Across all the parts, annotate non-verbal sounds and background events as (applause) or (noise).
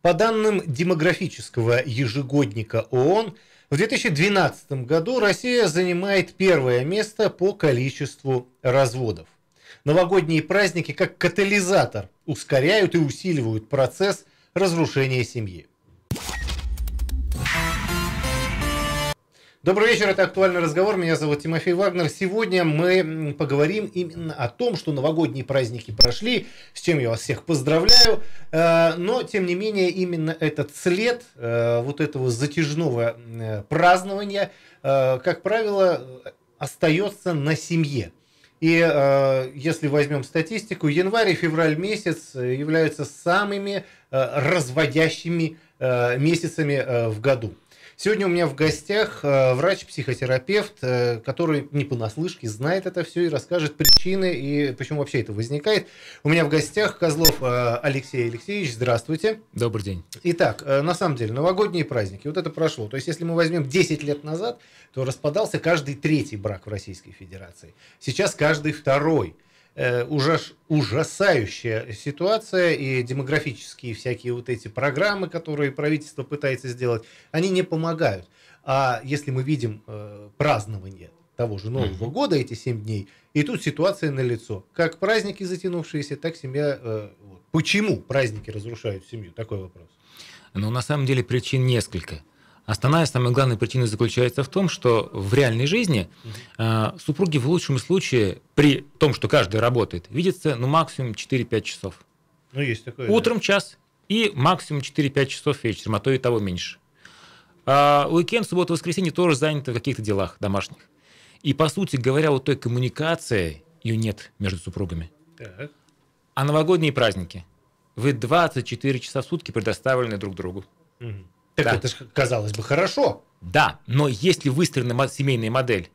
По данным демографического ежегодника ООН, в 2012 году Россия занимает первое место по количеству разводов. Новогодние праздники как катализатор ускоряют и усиливают процесс разрушения семьи. Добрый вечер, это «Актуальный разговор». Меня зовут Тимофей Вагнер. Сегодня мы поговорим именно о том, что новогодние праздники прошли, с чем я вас всех поздравляю. Э, но, тем не менее, именно этот след э, вот этого затяжного э, празднования, как правило, остается на семье. И э, если возьмем статистику, январь и февраль месяц являются самыми э, разводящими э, месяцами э, в году. Сегодня у меня в гостях э, врач-психотерапевт, э, который не понаслышке знает это все и расскажет причины и почему вообще это возникает. У меня в гостях Козлов э, Алексей Алексеевич. Здравствуйте. Добрый день. Итак, на самом деле, новогодние праздники, вот это прошло. То есть, если мы возьмем 10 лет назад, то распадался каждый третий брак в Российской Федерации. Сейчас каждый второй. Э, ужас, ужасающая ситуация, и демографические всякие вот эти программы, которые правительство пытается сделать, они не помогают. А если мы видим э, празднование того же Нового угу. года, эти 7 дней, и тут ситуация налицо, Как праздники затянувшиеся, так семья... Э, вот. Почему праздники разрушают семью? Такой вопрос. Но ну, на самом деле причин несколько. Основная, самая главная причина заключается в том, что в реальной жизни э, супруги в лучшем случае, при том, что каждый работает, видятся ну, максимум 4-5 часов. Ну, есть такое. Утром да. час и максимум 4-5 часов вечером, а то и того меньше. А уикенд, суббота, воскресенье тоже заняты в каких-то делах домашних. И, по сути говоря, вот той коммуникации ее нет между супругами. Так. А новогодние праздники? Вы 24 часа в сутки предоставлены друг другу. Угу. Так да. это же, казалось бы, хорошо. Да, но если выстроена семейная модель,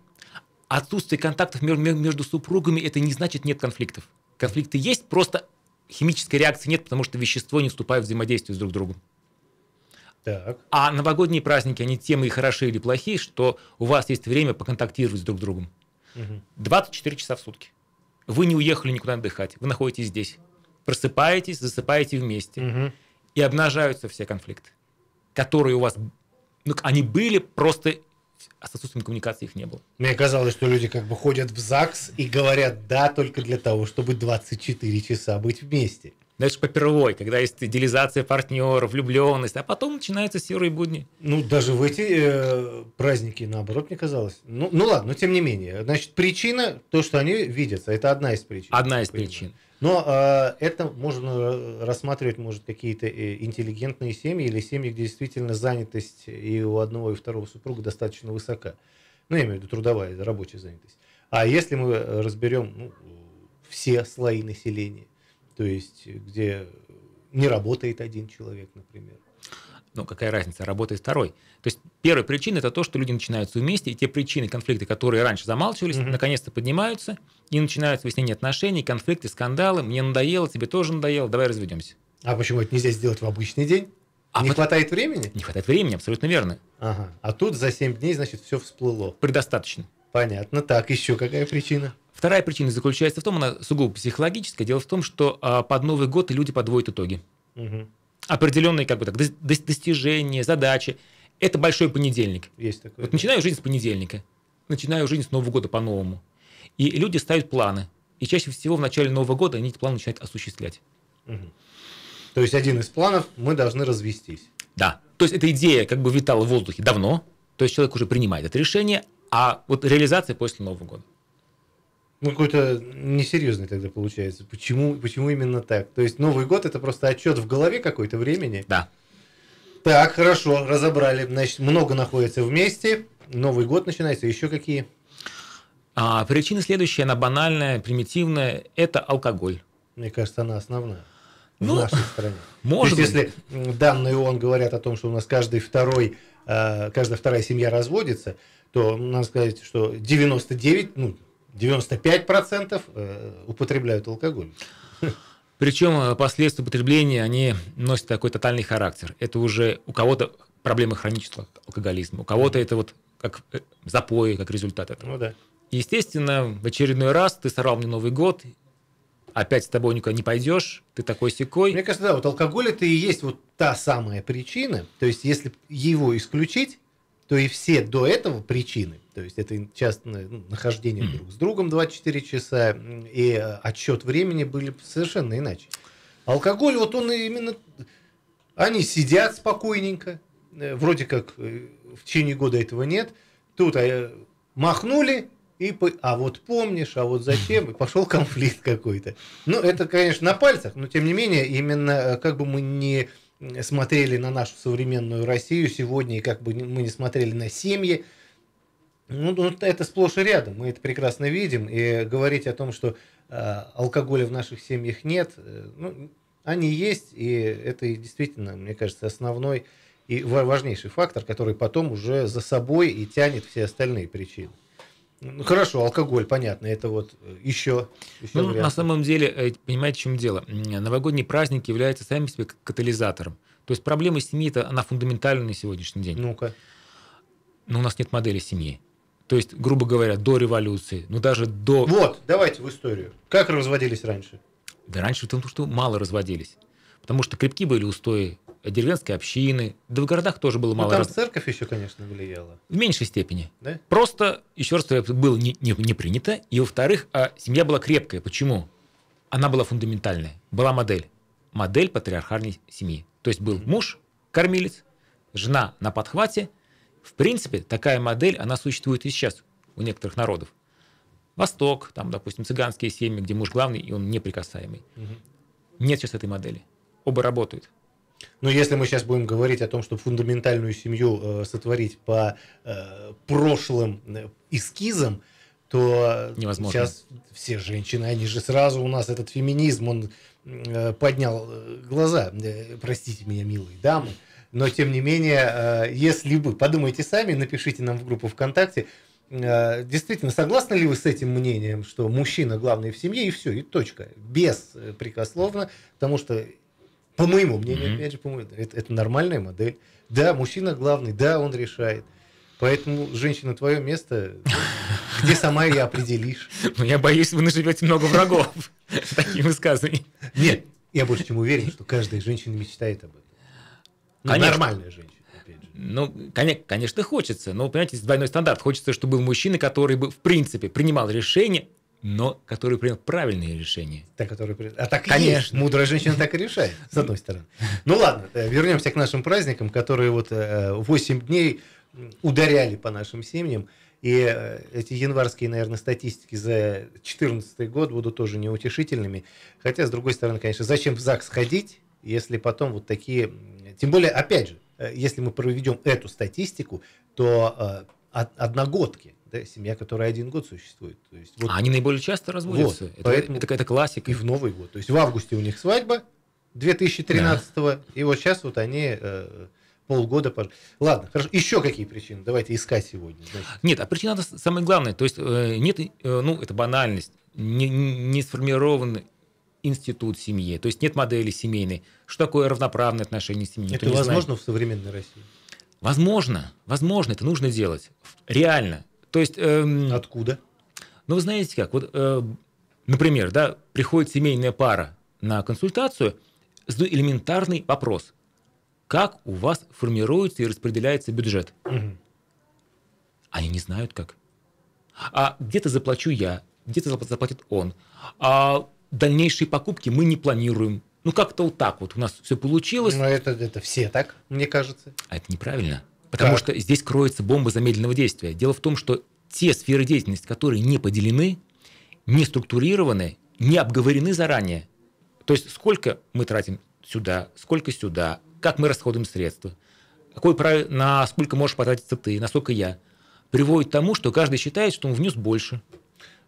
отсутствие контактов между супругами, это не значит нет конфликтов. Конфликты есть, просто химической реакции нет, потому что вещество не вступает в взаимодействие с друг другом. Так. А новогодние праздники, они темы и хорошие или плохие, что у вас есть время поконтактировать с друг с другом. Угу. 24 часа в сутки. Вы не уехали никуда отдыхать, вы находитесь здесь. Просыпаетесь, засыпаете вместе. Угу. И обнажаются все конфликты которые у вас, ну, они были просто а с отсутствием коммуникации их не было. Мне казалось, что люди как бы ходят в ЗАГС и говорят «да» только для того, чтобы 24 часа быть вместе. Дальше попервой, когда есть идеализация партнера, влюбленность, а потом начинаются серые будни. Ну, даже в эти э, праздники, наоборот, мне казалось. Ну, ну ладно, но тем не менее. Значит, причина, то, что они видятся, это одна из причин. Одна из причин. Но э, это можно рассматривать, может, какие-то э, интеллигентные семьи или семьи, где действительно занятость и у одного, и второго супруга достаточно высока. Ну, я имею в виду трудовая, рабочая занятость. А если мы разберем ну, все слои населения, то есть э, где э, не работает один человек, например. Ну, какая разница, работает второй. То есть первая причина – это то, что люди начинаются вместе, и те причины, конфликты, которые раньше замалчивались, угу. наконец-то поднимаются, и начинаются выяснение отношений, конфликты, скандалы. Мне надоело, тебе тоже надоело, давай разведемся. А почему это нельзя сделать в обычный день? А не вот... хватает времени? Не хватает времени, абсолютно верно. Ага. А тут за 7 дней, значит, все всплыло. Предостаточно. Понятно. Так, еще какая причина? Вторая причина заключается в том, она сугубо психологическая. Дело в том, что а, под Новый год люди подводят итоги. Угу. Определенные как бы так, достижения, задачи. Это большой понедельник. Есть такое. Вот начинаю жизнь с понедельника. Начинаю жизнь с Нового года по-новому. И люди ставят планы. И чаще всего в начале Нового года они эти планы начинают осуществлять. Угу. То есть один из планов мы должны развестись. Да. То есть эта идея как бы витала в воздухе давно. То есть человек уже принимает это решение, а вот реализация после Нового года ну, какой-то несерьезный тогда получается. Почему, почему именно так? То есть Новый год это просто отчет в голове какой-то времени. Да. Так, хорошо, разобрали. Значит, много находится вместе. Новый год начинается. Еще какие? А, причина следующая, она банальная, примитивная. Это алкоголь. Мне кажется, она основная ну, в нашей стране. (laughs) Может То есть, быть. если данные ООН говорят о том, что у нас каждый второй, э, каждая вторая семья разводится, то надо сказать, что 99, ну, 95% э, употребляют алкоголь. Причем э, последствия употребления, они носят такой тотальный характер. Это уже у кого-то проблемы хронического алкоголизма, у кого-то это вот как э, запои, как результат этого. Ну да. Естественно, в очередной раз ты сорвал мне Новый год, опять с тобой никуда не пойдешь, ты такой секой. Мне кажется, да, вот алкоголь это и есть вот та самая причина. То есть, если его исключить, то и все до этого причины, то есть это частное ну, нахождение друг с другом 24 часа и э, отсчет времени были совершенно иначе. Алкоголь, вот он именно... Они сидят спокойненько, э, вроде как э, в течение года этого нет, тут а, махнули, и, по... а вот помнишь, а вот зачем, и пошел конфликт какой-то. Ну, это, конечно, на пальцах, но тем не менее, именно как бы мы не... Ни смотрели на нашу современную Россию сегодня, и как бы мы не смотрели на семьи, ну, ну это сплошь и рядом, мы это прекрасно видим, и говорить о том, что э, алкоголя в наших семьях нет, э, ну, они есть, и это действительно, мне кажется, основной и важнейший фактор, который потом уже за собой и тянет все остальные причины. Ну, хорошо, алкоголь, понятно, это вот еще... Э, еще ну, на самом деле, э, понимаете, в чем дело? Новогодние праздники являются сами себе катализатором. То есть проблема семьи-то, она фундаментальна на сегодняшний день. Ну-ка. Но у нас нет модели семьи. То есть, грубо говоря, до революции, ну даже до... Вот, давайте в историю. Как разводились раньше? Да раньше потому ну, что мало разводились. Потому что крепки были устои деревенской общины, да в городах тоже было ну, мало. Ну, там раз... церковь еще, конечно, влияла. В меньшей степени. Да? Просто, еще раз, было не, не, не принято. И, во-вторых, а семья была крепкая. Почему? Она была фундаментальная. Была модель. Модель патриархальной семьи. То есть был муж, кормилец, жена на подхвате. В принципе, такая модель, она существует и сейчас у некоторых народов. Восток, там, допустим, цыганские семьи, где муж главный, и он неприкасаемый. Угу. Нет сейчас этой модели. Оба работают. Но если мы сейчас будем говорить о том, что фундаментальную семью э, сотворить по э, прошлым э, эскизам, то Невозможно. сейчас все женщины, они же сразу у нас этот феминизм, он поднял глаза, простите меня, милые дамы, но тем не менее, если вы подумайте сами, напишите нам в группу ВКонтакте, действительно, согласны ли вы с этим мнением, что мужчина главный в семье и все, и точка, беспрекословно, потому что по моему мнению, mm-hmm. опять же, по моему, это, это нормальная модель. Да, мужчина главный, да, он решает. Поэтому, женщина, твое место, где сама ее определишь. Ну, (laughs) я боюсь, вы наживете много врагов с (laughs) таким высказыванием. Нет, я больше чем уверен, что каждая женщина мечтает об этом. Ну, нормальная женщина. Ну, конечно, хочется, но, понимаете, двойной стандарт. Хочется, чтобы был мужчина, который бы, в принципе, принимал решение но который принял правильные решения. Та, который... А так Конечно. Есть. Мудрая женщина так и решает, с одной стороны. (laughs) Ну ладно, э, вернемся к нашим праздникам, которые вот 8 э, э, дней ударяли по нашим семьям. И эти январские, наверное, статистики за 2014 год будут тоже неутешительными. Хотя, с другой стороны, конечно, зачем в ЗАГС ходить, если потом вот такие... Тем более, опять же, если мы проведем эту статистику, то одногодки да, семья, которая один год существует. То есть, вот, а они наиболее часто разводятся. Вот, это, поэтому это какая-то классика. И в Новый год. То есть в августе у них свадьба 2013 да. и вот сейчас вот они э, полгода... Пож... Ладно, хорошо. Еще какие причины? Давайте искать сегодня. Значит. Нет, а причина самая главная. То есть э, нет, э, ну, это банальность. Не, не сформирован институт семьи, то есть нет модели семейной. Что такое равноправное отношение семьи? Это возможно в современной России? Возможно, возможно, это нужно делать. Реально. То есть... Эм, Откуда? Ну, вы знаете как, вот, э, например, да, приходит семейная пара на консультацию, задаю элементарный вопрос. Как у вас формируется и распределяется бюджет? Угу. Они не знают как. А где-то заплачу я, где-то заплатит он. А дальнейшие покупки мы не планируем. Ну, как-то вот так вот у нас все получилось. Но это, это все так, мне кажется. А это неправильно. Потому так. что здесь кроется бомба замедленного действия. Дело в том, что те сферы деятельности, которые не поделены, не структурированы, не обговорены заранее. То есть сколько мы тратим сюда, сколько сюда, как мы расходуем средства, какой прав... на сколько можешь потратиться ты, на сколько я, приводит к тому, что каждый считает, что он внес больше.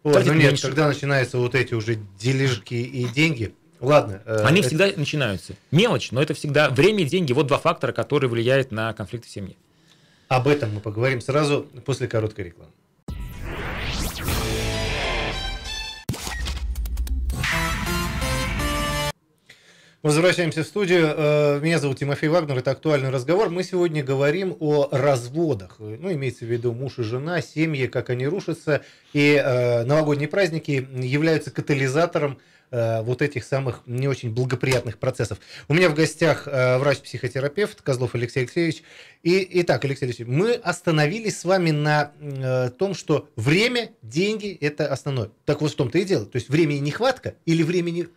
Ой, ну нет, меньше. когда начинаются вот эти уже дележки и деньги, Ладно. Э, Они это... всегда начинаются. Мелочь, но это всегда время и деньги. Вот два фактора, которые влияют на конфликты в семье. Об этом мы поговорим сразу после короткой рекламы. Возвращаемся в студию. Э, меня зовут Тимофей Вагнер, это «Актуальный разговор». Мы сегодня говорим о разводах. Ну, имеется в виду муж и жена, семьи, как они рушатся. И э, новогодние праздники являются катализатором Э, вот этих самых не очень благоприятных процессов. У меня в гостях э, врач-психотерапевт Козлов Алексей Алексеевич. И, итак, Алексей Алексеевич, мы остановились с вами на э, том, что время, деньги – это основное. Так вот в том-то и дело. То есть времени нехватка или времени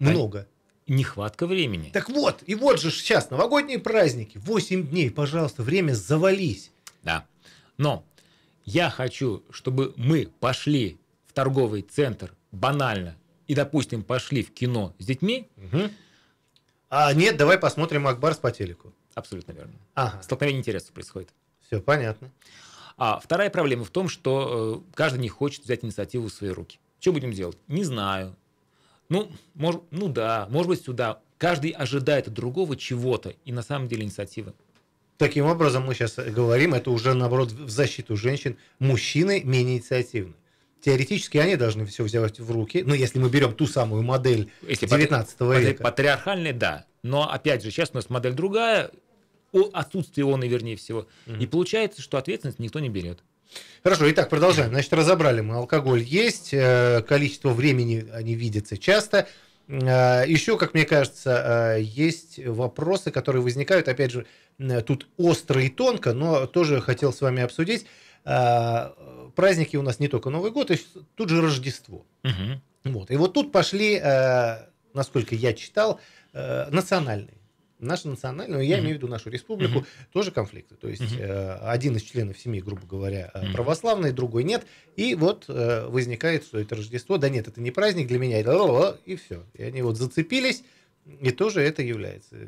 много? Нехватка времени. Так вот, и вот же сейчас новогодние праздники, 8 дней, пожалуйста, время завались. Да, но я хочу, чтобы мы пошли в торговый центр банально и, допустим, пошли в кино с детьми. Угу. А нет, давай посмотрим Акбарс по телеку. Абсолютно верно. Ага. Столкновение интересов происходит. Все понятно. А вторая проблема в том, что э, каждый не хочет взять инициативу в свои руки. Что будем делать? Не знаю. Ну, мож, ну да, может быть, сюда. Каждый ожидает от другого чего-то, и на самом деле инициатива. Таким образом, мы сейчас говорим, это уже, наоборот, в защиту женщин. Мужчины менее инициативны теоретически они должны все взять в руки. Ну, если мы берем ту самую модель если 19 патри... века. Патриархальная, да. Но опять же, сейчас у нас модель другая, о отсутствии он и вернее всего. mm И получается, что ответственность никто не берет. Хорошо, итак, продолжаем. Значит, разобрали мы. Алкоголь есть, э, количество времени они видятся часто. Э, Еще, как мне кажется, э, есть вопросы, которые возникают, опять же, тут остро и тонко, но тоже хотел с вами обсудить праздники у нас не только Новый год, и тут же Рождество. Угу. Вот. И вот тут пошли, э, насколько я читал, э, национальные. Нашу национальную, я mm-hmm. имею в виду нашу республику, mm-hmm. тоже конфликты. То есть mm-hmm. э, один из членов семьи, грубо говоря, mm-hmm. православный, другой нет. И вот э, возникает, что это Рождество. Да нет, это не праздник для меня. И все. И они вот зацепились, и тоже это является. Э,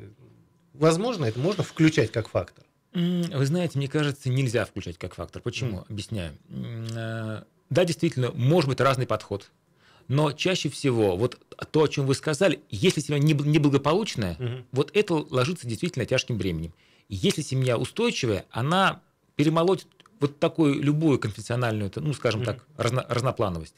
возможно, это можно включать как фактор. Вы знаете, мне кажется, нельзя включать как фактор. Почему? Mm. Объясняю. Э, да, действительно, может быть разный подход. Но чаще всего вот то, о чем вы сказали, если семья неблагополучная, угу. Mm-hmm. вот это ложится действительно тяжким бременем. Если семья устойчивая, она перемолотит вот такую любую конфессиональную, ну, скажем Mm-hmm. так, разно, разноплановость.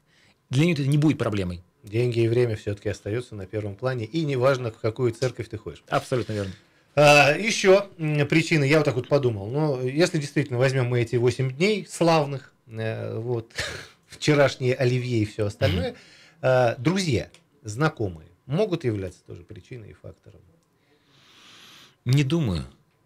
Для нее это не будет проблемой. Деньги и время все-таки остаются на первом плане, и неважно, в какую церковь ты ходишь. Абсолютно верно. А, Еще причины, я вот так вот подумал, но ну, если действительно возьмем мы эти 8 дней славных, э, вот, (laughs) вчерашние оливье и все остальное, а, друзья, знакомые могут являться тоже причиной и фактором. Не думаю.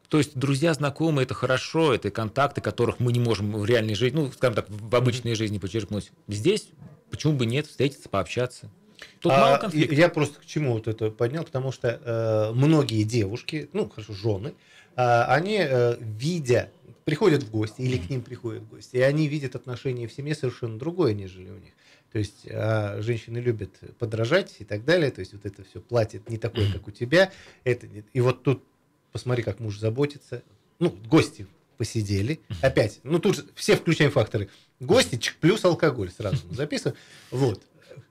То есть друзья, знакомые, это хорошо, это контакты, которых мы не можем в реальной жизни, ну, скажем так, в обычной жизни подчеркнуть. Здесь почему бы нет, встретиться, пообщаться. Тут а, мало конфликтов. Я просто к чему вот это поднял, потому что э, многие девушки, ну, хорошо, жены, э, они, э, видя, приходят в гости или к ним приходят в гости, и они видят отношения в семье совершенно другое, нежели у них. То есть а женщины любят подражать и так далее. То есть вот это все платит не такое, как у тебя. Это нет. И вот тут посмотри, как муж заботится. Ну, гости посидели. Опять. Ну, тут же все включаем факторы. Гости плюс алкоголь сразу записываем. Вот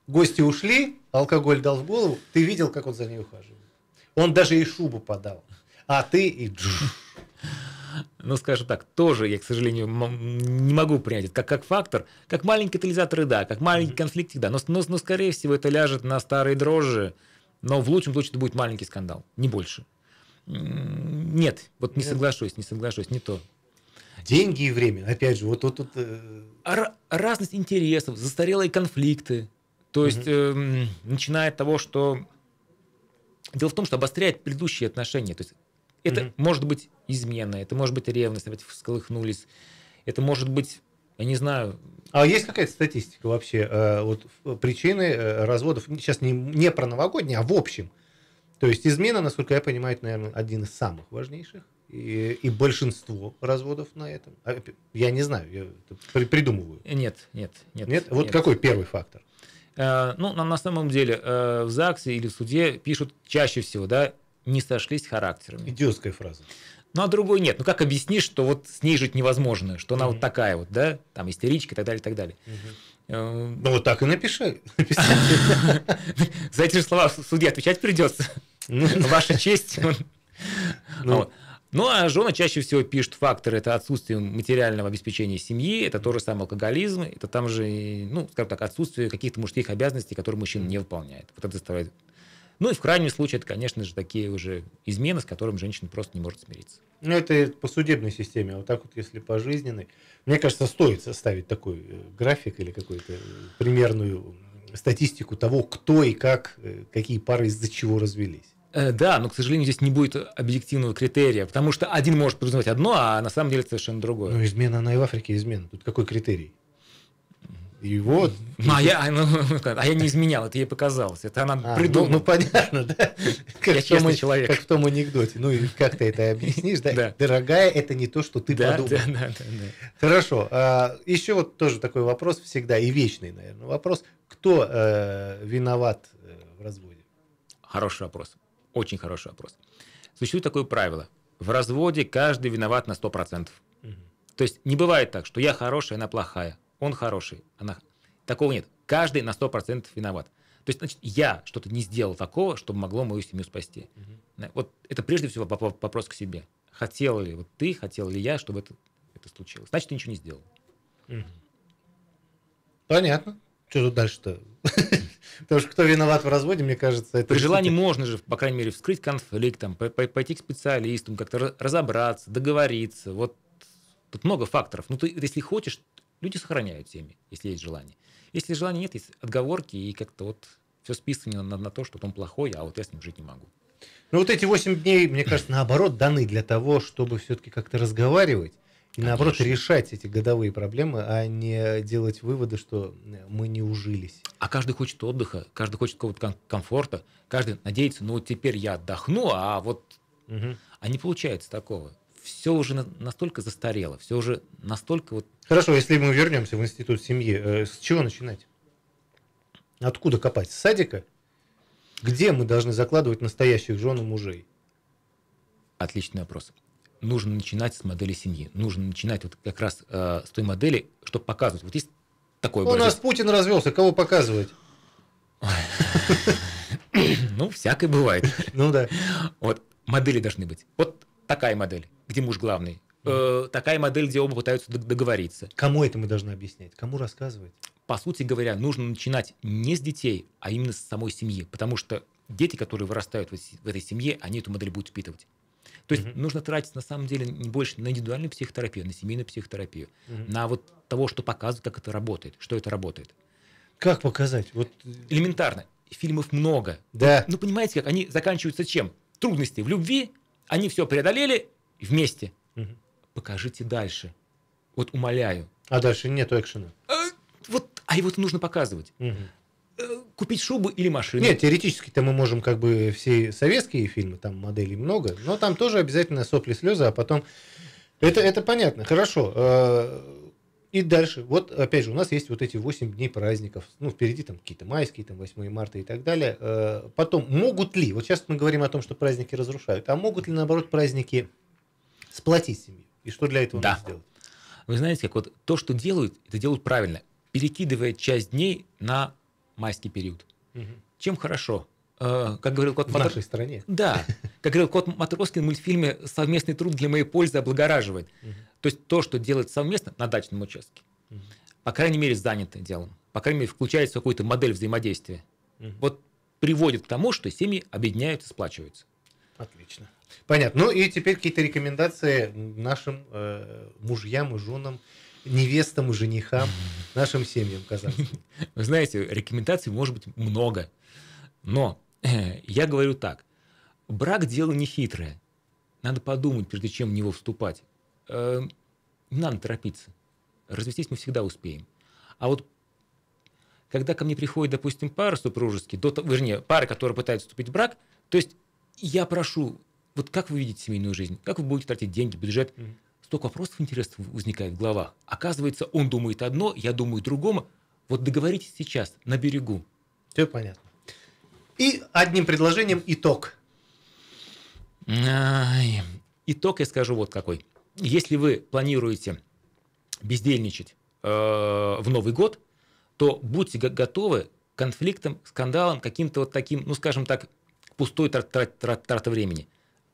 гости ушли, алкоголь дал в голову, ты видел, как он за ней ухаживал. Он даже и шубу подал. А ты и... Ну, скажем так, тоже я, к сожалению, не могу принять это как, как фактор. Как маленький катализатор, да, как маленький mm да. Но, но, но, скорее всего, это ляжет на старые дрожжи. Но в лучшем случае это будет маленький скандал, не больше. Нет, вот не соглашусь, не соглашусь, не то. Деньги и время, опять же, вот тут... вот. Э. А Р- разность интересов, застарелые конфликты. То есть, э, начиная от того, что... Дело в том, что обостряет предыдущие отношения. То есть, это угу. может быть измена, это может быть ревность, опять всколыхнулись, это может быть, я не знаю. А есть какая-то статистика вообще? Э, вот э, причины э, разводов, сейчас не, не про новогодние, а в общем. То есть измена, насколько я понимаю, это, наверное, один из самых важнейших. И, и большинство разводов на этом. А, я не знаю, я это придумываю. Нет, нет, нет. Нет? Вот нет. какой первый фактор? Э, ну, на самом деле э, в ЗАГСе или в суде пишут чаще всего, да, не сошлись характерами. Идиотская фраза. Ну, а другой нет. Ну, как объяснишь, что вот с ней жить невозможно, что она mm-hmm. вот такая вот, да, там истеричка и так далее, и так далее. Mm-hmm. Ну, вот так и напиши. (laughs) За эти же слова в суде отвечать придется. Ну. Ваша честь. Ну. Ну, а жены чаще всего пишут факторы. Это отсутствие материального обеспечения семьи, это тоже самое алкоголизм, это там же, ну, скажем так, отсутствие каких-то мужских обязанностей, которые мужчина не выполняет. Вот это заставляет. Ну и в крайнем случае, это, конечно же, такие уже измены, с которыми женщина просто не может смириться. Ну, это по судебной системе, а вот так вот, если по жизненной. Мне кажется, стоит составить такой э, график или какую-то э, примерную статистику того, кто и как, э, какие пары из-за чего развелись. Э, да, но, к сожалению, здесь не будет объективного критерия, потому что один может признавать одно, а на самом деле совершенно другое. Ну, измена, она и в Африке измена. Тут какой критерий? И вот. Ну, а, я, а, ну, ну а я не изменял, это ей показалось. Это она а, ну, придумала. Ну, ну понятно, да? (laughs) Как я честный человек. Как в том анекдоте. Ну, и как ты это объяснишь, да? да. Дорогая, это не то, что ты да, подумал. Да, да, да, да. Хорошо. А, еще вот тоже такой вопрос всегда, и вечный, наверное, вопрос. Кто э, виноват э, в разводе? Хороший вопрос. Очень хороший вопрос. Существует такое правило. В разводе каждый виноват на 100%. Угу. То есть не бывает так, что я хороший, она плохая, он хороший, она... Такого нет. Каждый на 100% виноват. То есть, значит, я что-то не сделал такого, чтобы могло мою семью спасти. Угу. Вот это прежде всего вопрос к себе. Хотел ли вот ты, хотел ли я, чтобы это, это случилось? Значит, ты ничего не сделал. Угу. Понятно. Что тут дальше-то? (laughs) Потому что кто виноват в разводе, мне кажется, это... При желании можно же, по крайней мере, вскрыть конфликт, там, пойти к специалистам, как-то разобраться, договориться. Вот тут много факторов. Ну, ты, если хочешь, люди сохраняют семьи, если есть желание. Если желания нет, есть отговорки и как-то вот все списывание на, на то, что он плохой, а вот я с ним жить не могу. Ну, вот эти 8 дней, мне кажется, наоборот, даны для того, чтобы все-таки как-то разговаривать и Конечно. наоборот, решать эти годовые проблемы, а не делать выводы, что э, мы не ужились. А каждый хочет отдыха, каждый хочет какого-то комфорта, каждый надеется, ну вот теперь я отдохну, а вот... Угу. А не получается такого. Все уже настолько застарело, все уже настолько вот... Хорошо, если мы вернемся в институт семьи, э, с чего начинать? Откуда копать? С садика? Где мы должны закладывать настоящих жен и мужей? Отличный вопрос нужно начинать с модели семьи. Нужно начинать вот как раз э, с той модели, чтобы показывать. Вот есть такой У нас Путин развелся, кого показывать? (laughs) Ну, всякое бывает. Ну да. Вот модели должны быть. Вот такая модель, где муж главный. Э, такая модель, где оба пытаются договориться. Кому это мы должны объяснять? Кому рассказывать? По сути говоря, нужно начинать не с детей, а именно с самой семьи. Потому что дети, которые вырастают в этой семье, они эту модель будут впитывать. То есть угу. нужно тратить на самом деле не больше на индивидуальную психотерапию, на семейную психотерапию, угу. на вот того, что показывают, как это работает, что это работает. Как показать? Вот... Э, Элементарно. Фильмов много. Да. Ну, понимаете, как они заканчиваются чем? Трудности в любви, они все преодолели вместе. Угу. Покажите дальше. Вот умоляю. А дальше нет экшена. А, вот, а его нужно показывать. Угу. Э, купить шубу или машину. Нет, теоретически-то мы можем как бы все советские фильмы, там моделей много, но там тоже обязательно сопли, слезы, а потом... Это, это понятно, хорошо. Э, и дальше, вот опять же, у нас есть вот эти 8 дней праздников, ну, впереди там какие-то майские, там 8 марта и так далее. Э, потом, могут ли, вот сейчас мы говорим о том, что праздники разрушают, а могут ли, наоборот, праздники сплотить семью? И что для этого да. нужно сделать? Вы знаете, как вот то, что делают, это делают правильно, перекидывая часть дней на майский период. Угу. Чем хорошо? Э, как говорил Кот В Матр... нашей стране. Да. Как говорил Кот Матроскин в мультфильме «Совместный труд для моей пользы облагораживает». Угу. То есть то, что делается совместно на дачном участке, угу. по крайней мере, занято делом. По крайней мере, включается какую-то модель взаимодействия. Угу. Вот приводит к тому, что семьи объединяются, сплачиваются. Отлично. Понятно. Ну и теперь какие-то рекомендации нашим э, мужьям и женам невестам, женихам, нашим семьям казахским. (laughs) Вы знаете, рекомендаций может быть много, но (clears throat) я говорю так. Брак – дело нехитрое. Надо подумать, прежде чем в него вступать. Эм, не надо торопиться. Развестись мы всегда успеем. А вот когда ко мне приходит, допустим, пара супружеские, до, вернее, пара, которая пытается вступить в брак, то есть я прошу, вот как вы видите семейную жизнь, как вы будете тратить деньги, бюджет, mm-hmm столько вопросов интересных возникает в головах. Оказывается, он думает одно, я думаю другому. Вот договоритесь сейчас, на берегу. Все понятно. И одним предложением итог. Ай, итог я скажу вот какой. Если вы планируете бездельничать э, в Новый год, то будьте готовы к конфликтам, скандалам, каким-то вот таким, ну скажем так, пустой трат, трат, трат, трата времени.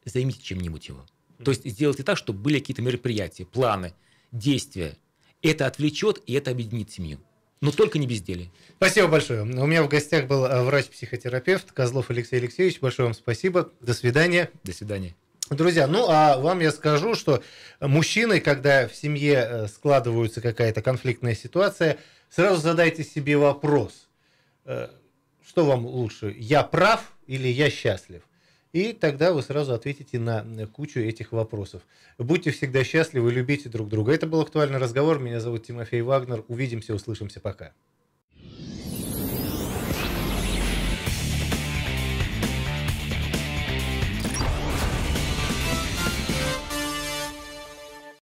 Займите чем-нибудь его. То есть сделайте так, чтобы были какие-то мероприятия, планы, действия. Это отвлечет и это объединит семью. Но только не безделие. Спасибо большое. У меня в гостях был э, врач-психотерапевт Козлов Алексей Алексеевич. Большое вам спасибо. До свидания. До свидания. Друзья, ну а вам я скажу, что мужчины, когда в семье э, складывается какая-то конфликтная ситуация, сразу задайте себе вопрос, э, что вам лучше, я прав или я счастлив? И тогда вы сразу ответите на кучу этих вопросов. Будьте всегда счастливы, любите друг друга. Это был «Актуальный разговор». Меня зовут Тимофей Вагнер. Увидимся, услышимся. Пока.